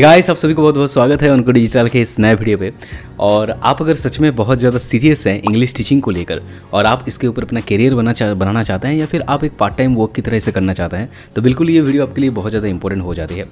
guys आप सभी को बहुत बहुत स्वागत है उनको डिजिटल के इस नए वीडियो पे और आप अगर सच में बहुत ज़्यादा सीरियस हैं इंग्लिश टीचिंग को लेकर और आप इसके ऊपर अपना करियर बना चा, बनाना चाहते हैं या फिर आप एक पार्ट टाइम वर्क की तरह से करना चाहते हैं तो बिल्कुल ये वीडियो आपके लिए बहुत ज़्यादा इंपॉर्टेंट हो जाती है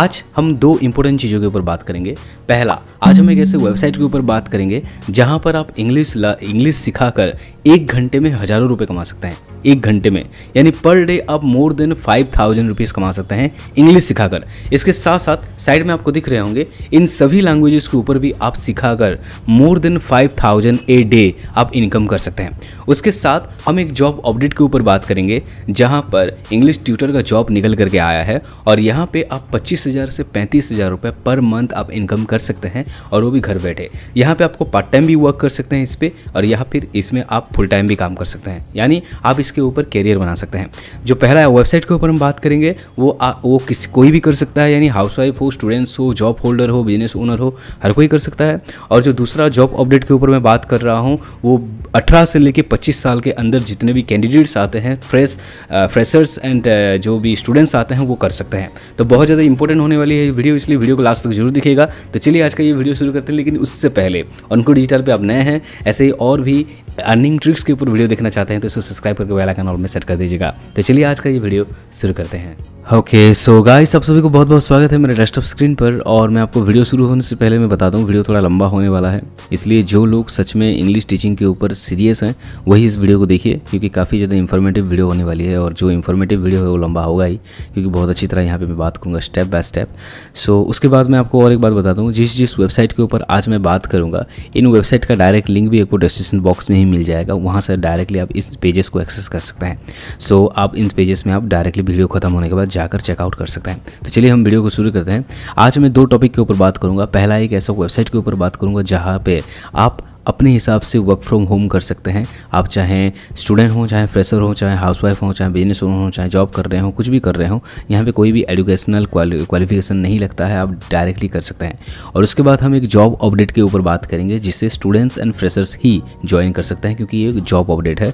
आज हम दो इंपॉर्टेंट चीज़ों के ऊपर बात करेंगे पहला आज हम एक ऐसे वेबसाइट के ऊपर बात करेंगे जहाँ पर आप इंग्लिश इंग्लिश सिखा कर एक घंटे में हज़ारों रुपये कमा सकते हैं एक घंटे में यानी पर डे आप more than five thousand rupees कमा सकते हैं इंग्लिश सिखाकर इसके साथ साथ साइड में आपको दिख रहे होंगे इन सभी लैंग्वेजेस के ऊपर भी आप सिखाकर more than five thousand a day आप इनकम कर सकते हैं उसके साथ हम एक जॉब अपडेट के ऊपर बात करेंगे जहाँ पर इंग्लिश ट्यूटर का जॉब निकल करके आया है और यहाँ पर आप पच्चीस हज़ार से पैंतीस हज़ार रुपये पर मंथ आप इनकम कर सकते हैं और वो भी घर बैठे यहाँ पर आपको पार्ट टाइम भी वर्क कर सकते हैं इस पर और या फिर इसमें आप फुल टाइम भी काम कर सकते हैं यानी आप इस के ऊपर कैरियर बना सकते हैं जो पहला है वेबसाइट के ऊपर हम बात करेंगे वो आ, वो किसी कोई भी कर सकता है यानी हाउस वाइफ हो स्टूडेंट्स हो जॉब होल्डर हो बिजनेस ओनर हो हर कोई कर सकता है और जो दूसरा जॉब अपडेट के ऊपर मैं बात कर रहा हूँ वो अठारह से लेकर पच्चीस साल के अंदर जितने भी कैंडिडेट्स आते हैं फ्रेश फ्रेशर्स एंड जो भी स्टूडेंट्स आते हैं वो कर सकते हैं तो बहुत ज़्यादा इंपॉर्टेंट होने वाली है ये वीडियो इसलिए वीडियो को लास्ट तक जरूर दिखेगा तो चलिए आज का ये वीडियो शुरू करते हैं लेकिन उससे पहले उनको डिजिटल पर आप नए हैं ऐसे ही और भी अर्निंग ट्रिक्स के ऊपर वीडियो देखना चाहते हैं तो इसको सब्सक्राइब करके बेल आइकन ऑल में सेट कर दीजिएगा तो चलिए आज का ये वीडियो शुरू करते हैं ओके सो गाइस आप सभी को बहुत बहुत स्वागत है मेरे डेस्कटॉप स्क्रीन पर और मैं आपको वीडियो शुरू होने से पहले मैं बता दूं वीडियो थोड़ा लंबा होने वाला है इसलिए जो लोग सच में इंग्लिश टीचिंग के ऊपर सीरियस हैं वही इस वीडियो को देखिए क्योंकि काफ़ी ज़्यादा इन्फॉर्मेटिव वीडियो होने वाली है और जो इन्फॉर्मेटिव वीडियो है वो लंबा होगा ही क्योंकि बहुत अच्छी तरह यहाँ पर मैं बात करूँगा स्टेप बाय स्टेप सो उसके बाद मैं आपको और एक बात बता दूँ जिस जिस वेबसाइट के ऊपर आज मैं बात करूँगा इन वेबसाइट का डायरेक्ट लिंक भी आपको डिस्क्रिप्शन बॉक्स में ही मिल जाएगा वहाँ से डायरेक्टली आप इस पेजेस को एक्सेस कर सकते हैं सो आप इन पेजेस में आप डायरेक्टली वीडियो खत्म होने के बाद जाकर चेकआउट कर सकते हैं तो चलिए हम वीडियो को शुरू करते हैं आज मैं दो टॉपिक के ऊपर बात करूँगा पहला एक ऐसा वेबसाइट के ऊपर बात करूँगा जहाँ पर आप अपने हिसाब से वर्क फ्रॉम होम कर सकते हैं आप चाहे स्टूडेंट हों चाहे फ्रेशर हों चाहे हाउस वाइफ हों चाहे बिजनेस ओनर हों चाहे जॉब कर रहे हों कुछ भी कर रहे हों यहाँ पे कोई भी एजुकेशनल क्वालिफिकेशन नहीं लगता है आप डायरेक्टली कर सकते हैं और उसके बाद हम एक जॉब अपडेट के ऊपर बात करेंगे जिससे स्टूडेंट्स एंड फ्रेशर्स ही ज्वाइन कर सकते हैं क्योंकि ये एक जॉब अपडेट है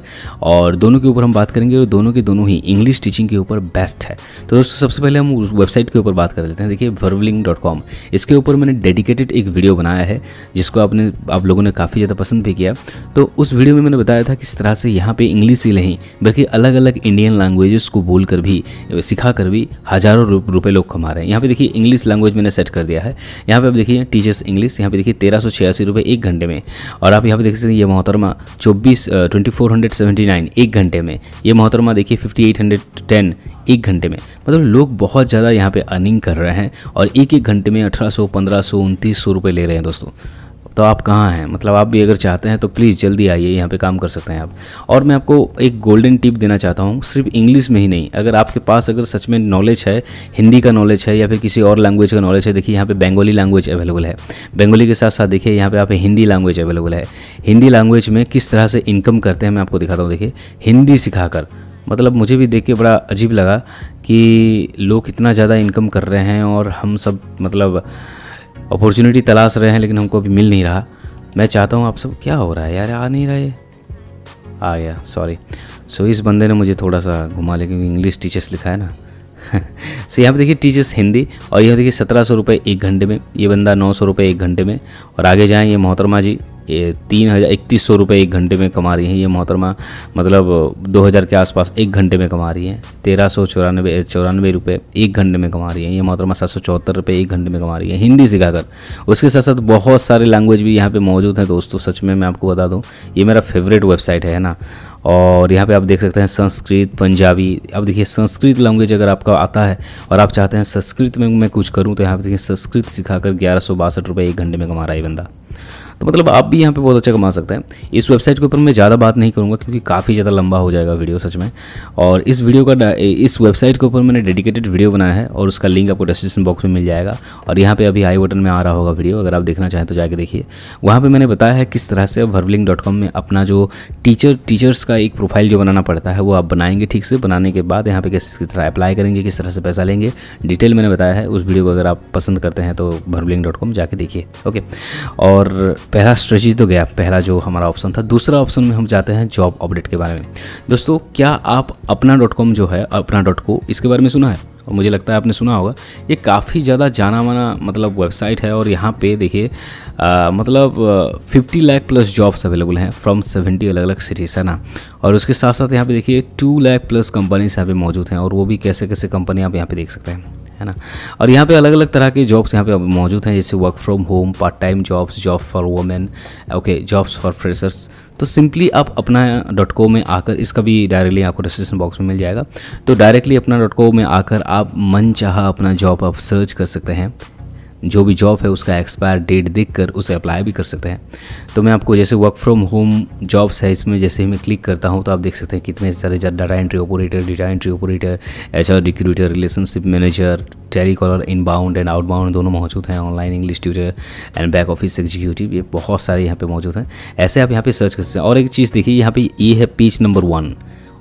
और दोनों के ऊपर हम बात करेंगे और दोनों के दोनों ही इंग्लिश टीचिंग के ऊपर बेस्ट है तो दोस्तों सबसे पहले हम उस वेबसाइट के ऊपर बात कर लेते हैं देखिए वर्वलिंग इसके ऊपर मैंने डेडिकेटेड एक वीडियो बनाया है जिसको आपने आप लोगों ने काफ़ी काफ़ी ज़्यादा पसंद भी किया तो उस वीडियो में मैंने बताया था किस तरह से यहाँ पे इंग्लिश ही नहीं बल्कि अलग अलग इंडियन लैंग्वेजेस को बोल कर भी सिखा कर भी हज़ारों रुपये लोग कमा रहे हैं यहाँ पे देखिए इंग्लिश लैंग्वेज मैंने सेट कर दिया है यहाँ पे आप देखिए टीचर्स इंग्लिश यहाँ पे देखिए तेरह सौ छियासी रुपये एक घंटे में और आप यहाँ पर देख सकते हैं ये मोहतरमा चौबीस twenty four hundred seventy nine एक घंटे में ये मोहतरमा देखिए फिफ्टी एट हंड्रेड टेन एक घंटे में मतलब लोग बहुत ज़्यादा यहाँ पे अर्निंग कर रहे हैं और एक एक घंटे में अठारह सौ पंद्रह सौ उनतीस सौ रुपये ले रहे हैं दोस्तों तो आप कहाँ हैं मतलब आप भी अगर चाहते हैं तो प्लीज़ जल्दी आइए यहाँ पे काम कर सकते हैं आप और मैं आपको एक गोल्डन टिप देना चाहता हूँ सिर्फ इंग्लिश में ही नहीं अगर आपके पास अगर सच में नॉलेज है हिंदी का नॉलेज है या फिर किसी और लैंग्वेज का नॉलेज है देखिए यहाँ पर बंगाली लैंग्वेज अवेलेबल है बंगाली के साथ साथ देखिए यहाँ पर आप हिंदी लैंग्वेज अवेलेबल है हिंदी लैंग्वेज में किस तरह से इनकम करते हैं मैं आपको दिखाता हूँ देखिए हिंदी सिखाकर मतलब मुझे भी देख के बड़ा अजीब लगा कि लोग इतना ज़्यादा इनकम कर रहे हैं और हम सब मतलब अपॉर्चुनिटी तलाश रहे हैं लेकिन हमको अभी मिल नहीं रहा मैं चाहता हूँ आप सब क्या हो रहा है यार आ नहीं रहा आ गया सॉरी सो इस बंदे ने मुझे थोड़ा सा घुमा लिया क्योंकि इंग्लिश टीचर्स लिखा है ना सो so, यहाँ पे देखिए टीचर्स हिंदी और यहाँ देखिए सत्रह सौ रुपये एक घंटे में ये बंदा नौ सौ रुपये एक घंटे में और आगे जाएँ ये मोहतरमा जी ये तीन हज़ार इकतीस सौ रुपये एक घंटे में कमा रही हैं ये मोहतरमा मतलब दो हज़ार के आसपास एक घंटे में कमा रही हैं तेरह सौ चौरानवे चौरानवे रुपये एक घंटे में कमा रही हैं ये मोहतरमा सात सौ चौहत्तर रुपये एक घंटे में कमा रही हैं हिंदी सिखाकर उसके साथ साथ बहुत सारे लैंग्वेज भी यहाँ पर मौजूद हैं दोस्तों सच में मैं आपको बता दूँ ये मेरा फेवरेट वेबसाइट है ना और यहाँ पे आप देख सकते हैं संस्कृत पंजाबी अब देखिए संस्कृत लैंग्वेज अगर आपका आता है और आप चाहते हैं संस्कृत में मैं कुछ करूँ तो यहाँ पे देखिए संस्कृत सिखाकर ग्यारह सौ बासठ रुपये एक घंटे में कमा रहा है बंदा तो मतलब आप भी यहाँ पे बहुत अच्छा कमा सकते हैं इस वेबसाइट के ऊपर मैं ज़्यादा बात नहीं करूँगा क्योंकि काफ़ी ज़्यादा लंबा हो जाएगा वीडियो सच में और इस वीडियो का इस वेबसाइट के ऊपर मैंने डेडिकेटेड वीडियो बनाया है और उसका लिंक आपको डिस्क्रिप्शन बॉक्स में मिल जाएगा और यहाँ पर अभी आई बटन में आ रहा होगा वीडियो अगर आप देखना चाहें तो जाके देखिए वहाँ पर मैंने बताया है किस तरह से वर्वलिंग में अपना जो टीचर टीचर्स का एक प्रोफाइल जो बनाना पड़ता है वो आप बनाएंगे ठीक से बनाने के बाद यहाँ पर किस किस तरह अप्लाई करेंगे किस तरह से पैसा लेंगे डिटेल मैंने बताया है उस वीडियो को अगर आप पसंद करते हैं तो भरबलिंग जाके देखिए ओके और पहला स्ट्रेटी तो गया पहला जो हमारा ऑप्शन था दूसरा ऑप्शन में हम जाते हैं जॉब अपडेट के बारे में दोस्तों क्या आप अपना डॉट कॉम जो है अपना डॉट को इसके बारे में सुना है और मुझे लगता है आपने सुना होगा ये काफ़ी ज़्यादा जाना माना मतलब वेबसाइट है और यहाँ पे देखिए मतलब 50 लाख प्लस जॉब्स अवेलेबल हैं फ्रॉम 70 अलग अलग सिटीज़ है ना और उसके साथ साथ यहाँ पे देखिए 2 लाख प्लस कंपनीज यहाँ पे मौजूद हैं और वो भी कैसे कैसे कंपनी आप यहाँ पे देख सकते हैं है ना और यहाँ पे अलग अलग तरह के जॉब्स यहाँ पे मौजूद हैं जैसे work from home part time jobs job for women okay jobs for freshers तो सिंपली आप अपना डॉट को में आकर इसका भी डायरेक्टली आपको डिस्क्रिप्शन बॉक्स में मिल जाएगा तो डायरेक्टली अपना डॉट को में आकर आप मन चाह अपना जॉब आप सर्च कर सकते हैं जो भी जॉब है उसका एक्सपायर डेट देख कर उसे अप्लाई भी कर सकते हैं तो मैं आपको जैसे वर्क फ्रॉम होम जॉब्स है इसमें जैसे ही मैं क्लिक करता हूँ तो आप देख सकते हैं कितने सारे data entry operator data entry operator H R recruiter relationship manager telecaller inbound and outbound दोनों मौजूद हैं online English tutor and back office executive ये बहुत सारे यहाँ पे मौजूद हैं ऐसे आप यहाँ पे सर्च कर सकते हैं और एक चीज़ देखिए यहाँ पे ये है page number one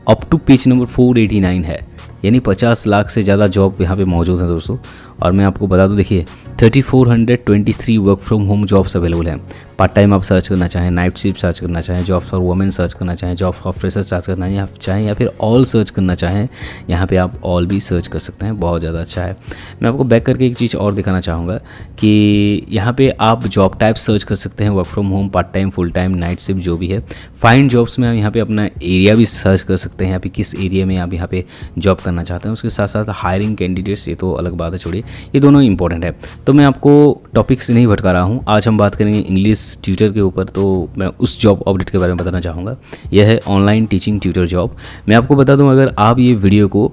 up to page number four eighty nine है यानी पचास लाख से ज़्यादा जॉब यहाँ पे मौजूद हैं दोस्तों और मैं आपको बता दूँ देखिए 3423 work from home jobs available हैं पार्ट टाइम आप सर्च करना चाहें नाइट शिफ्ट सर्च करना चाहें जॉब फॉर वुमेन सर्च करना चाहें जॉब फॉर फ्रेशर सर्च करना या चाहें या फिर ऑल सर्च करना चाहें यहाँ पर आप ऑल भी सर्च कर सकते हैं बहुत ज़्यादा अच्छा है मैं आपको बैक करके एक चीज़ और दिखाना चाहूँगा कि यहाँ पर आप जॉब टाइप सर्च कर सकते हैं work from home part time full time night shift जो भी है फाइन जॉब्स में आप यहाँ पर अपना एरिया भी सर्च कर सकते हैं अभी किस एरिया में आप यहाँ पर जॉब करना चाहते हैं उसके साथ साथ हायरिंग कैंडिडेट्स ये तो अलग बात है छोड़िए ये दोनों इंपॉर्टेंट है तो मैं आपको टॉपिक्स नहीं भटका रहा हूँ आज हम बात करेंगे इंग्लिश ट्यूटर के ऊपर तो मैं उस जॉब अपडेट के बारे में बताना चाहूँगा यह है ऑनलाइन टीचिंग ट्यूटर जॉब मैं आपको बता दूँ अगर आप ये वीडियो को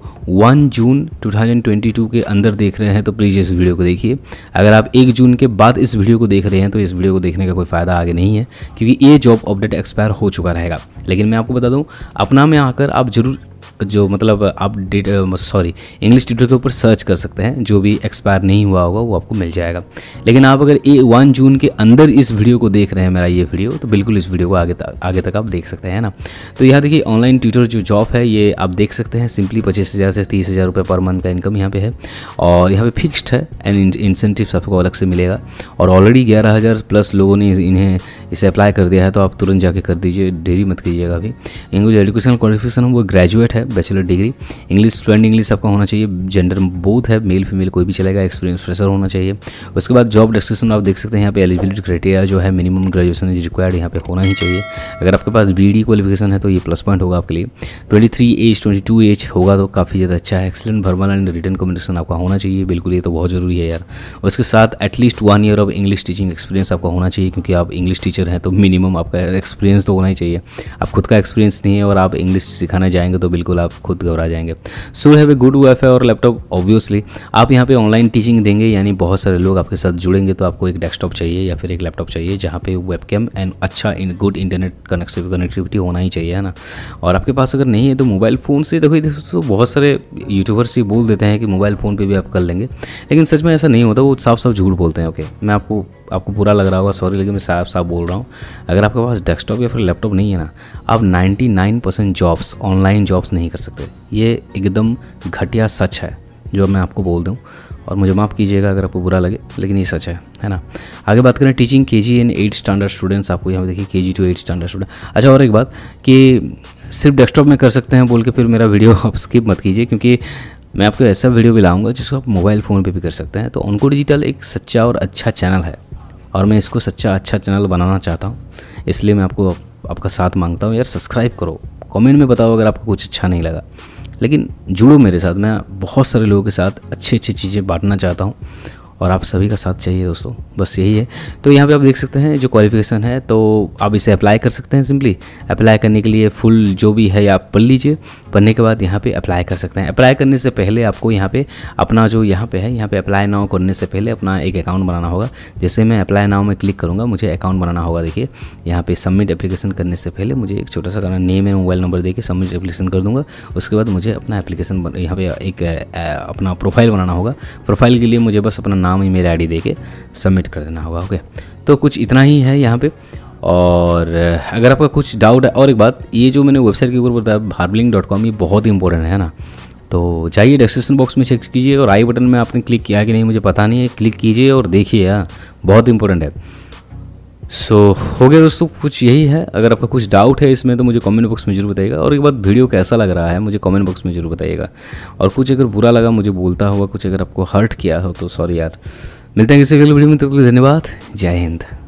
1 जून 2022 के अंदर देख रहे हैं तो प्लीज़ इस वीडियो को देखिए अगर आप एक जून के बाद इस वीडियो को देख रहे हैं तो इस वीडियो को देखने का कोई फ़ायदा आगे नहीं है क्योंकि ये जॉब अपडेट एक्सपायर हो चुका रहेगा लेकिन मैं आपको बता दूँ अपना में आकर आप ज़रूर जो मतलब आप डेट सॉरी इंग्लिश ट्यूटर के ऊपर सर्च कर सकते हैं जो भी एक्सपायर नहीं हुआ होगा वो आपको मिल जाएगा लेकिन आप अगर ए वन जून के अंदर इस वीडियो को देख रहे हैं मेरा ये वीडियो तो बिल्कुल इस वीडियो को आगे तक आगे तक आप देख सकते हैं ना तो यहाँ देखिए ऑनलाइन ट्यूटर जो जॉब है ये आप देख सकते हैं सिंपली पच्चीस हज़ार से तीस हज़ार रुपये पर मंथ का इनकम यहाँ पे है और यहाँ पे फिक्स्ड है एंड इंसेंटिव्स आपको अलग से मिलेगा और ऑलरेडी ग्यारह हज़ार प्लस लोगों ने इन्हें इसे अप्लाई कर दिया है तो आप तुरंत जाके कर दीजिए डेरी मत कीजिएगा अभी इंग्लिश एजुकेशनल क्वालिफिकेशन वो ग्रेजुएट है bachelor degree English trained English आपका होना चाहिए जेंडर बोथ है मेल फीमेल कोई भी चलेगा एक्सपीरियंस फ्रेशर होना चाहिए उसके बाद जॉब डिस्क्रिप्शन आप देख सकते हैं यहाँ पे एलिजिबिलिटी क्राइटेरिया जो है मिनिमम ग्रेजुएशन इज रिक्वायर्ड यहाँ पे होना ही चाहिए अगर आपके पास बी क्वालिफिकेशन है तो ये प्लस पॉइंट होगा आपके लिए twenty three age twenty two age होगा तो काफ़ी ज़्यादा अच्छा है excellent verbal and written communication आपका होना चाहिए बिल्कुल ये तो बहुत ज़रूरी है यार उसके साथ at least one year of English teaching experience आपका होना चाहिए क्योंकि आप इंग्लिश टीचर टीचर हैं तो मिनिमम आपका एक्सपीरियंस तो होना ही चाहिए आप खुद का एक्सपीरियंस नहीं है और आप इंग्लिश सिखाना जाएंगे तो बिल्कुल आप खुद घबरा जाएंगे so have a good wifi और लैपटॉप ऑब्वियसली आप यहाँ पे ऑनलाइन टीचिंग देंगे यानी बहुत सारे लोग आपके साथ जुड़ेंगे तो आपको एक डेस्कटॉप चाहिए या फिर एक लैपटॉप चाहिए जहाँ पे वेब एंड अच्छा इन गुड इंटरनेट कनेक्टिविटी होना ही चाहिए है ना और आपके पास अगर नहीं है तो मोबाइल फ़ोन से देखो दोस्तों बहुत सारे यूट्यूबर्स ये बोल देते हैं कि मोबाइल फ़ोन पर भी आप कर लेंगे लेकिन सच में ऐसा नहीं होता वो साफ साफ झूठ बोलते हैं ओके मैं आपको आपको बुरा लग रहा होगा सॉरी लेकिन मैं साफ साफ बोल बोल रहा हूँ अगर आपके पास डेस्कटॉप या फिर लैपटॉप नहीं है ना आप 99 परसेंट जॉब्स ऑनलाइन जॉब्स नहीं कर सकते ये एकदम घटिया सच है जो मैं आपको बोल दूँ और मुझे माफ़ कीजिएगा अगर आपको बुरा लगे लेकिन ये सच है है ना आगे बात करें teaching K G and eight standard students आपको यहाँ पर देखिए K G to eight standard student अच्छा और एक बात कि सिर्फ डेस्कटॉप में कर सकते हैं बोल के फिर मेरा वीडियो आप स्किप मत कीजिए क्योंकि मैं आपको ऐसा वीडियो भी लाऊंगा जिसको आप मोबाइल फ़ोन पे भी कर सकते हैं तो उनको डिजिटल एक सच्चा और अच्छा चैनल है और मैं इसको सच्चा अच्छा चैनल बनाना चाहता हूँ इसलिए मैं आपको आपका साथ मांगता हूँ यार सब्सक्राइब करो कमेंट में बताओ अगर आपको कुछ अच्छा नहीं लगा लेकिन जुड़ो मेरे साथ मैं बहुत सारे लोगों के साथ अच्छी अच्छी चीज़ें बांटना चाहता हूँ और आप सभी का साथ चाहिए दोस्तों बस यही है तो यहाँ पे आप देख सकते हैं जो क्वालिफिकेशन है तो आप इसे अप्लाई कर सकते हैं सिंपली अप्लाई करने के लिए फुल जो भी है आप पढ़ लीजिए पढ़ने के बाद यहाँ पे अप्लाई कर सकते हैं अप्लाई करने से पहले आपको यहाँ पे अपना जो यहाँ पे है यहाँ पे अप्लाई नाव करने से पहले अपना एक अकाउंट बनाना होगा जैसे मैं अप्लाई नाव में क्लिक करूँगा मुझे अकाउंट बनाना होगा देखिए यहाँ पर सबमिट एप्लीकेशन करने से पहले मुझे एक छोटा सा करना नेम एंड मोबाइल नंबर के सबमिट एप्लीकेशन कर दूँगा उसके बाद मुझे अपना एप्लीकेशन यहाँ पर एक अपना प्रोफाइल बनाना होगा प्रोफाइल के लिए मुझे बस अपना नाम मेल आई देके सबमिट कर देना होगा ओके तो कुछ इतना ही है यहाँ पे और अगर आपका कुछ डाउट है और एक बात ये जो मैंने वेबसाइट के ऊपर बताया हार्बलिंग डॉट कॉम ये बहुत इंपॉर्टेंट है ना तो जाइए डिस्क्रिप्शन बॉक्स में चेक कीजिए और आई बटन में आपने क्लिक किया कि नहीं मुझे पता नहीं है क्लिक कीजिए और देखिए यार हाँ, बहुत इंपॉर्टेंट है सो so, हो गया दोस्तों कुछ यही है अगर आपका कुछ डाउट है इसमें तो मुझे कमेंट बॉक्स में जरूर बताइएगा और एक बात वीडियो कैसा लग रहा है मुझे कमेंट बॉक्स में जरूर बताइएगा और कुछ अगर बुरा लगा मुझे बोलता हुआ कुछ अगर आपको हर्ट किया हो तो सॉरी यार मिलते हैं किसी अगले वीडियो में तो धन्यवाद जय हिंद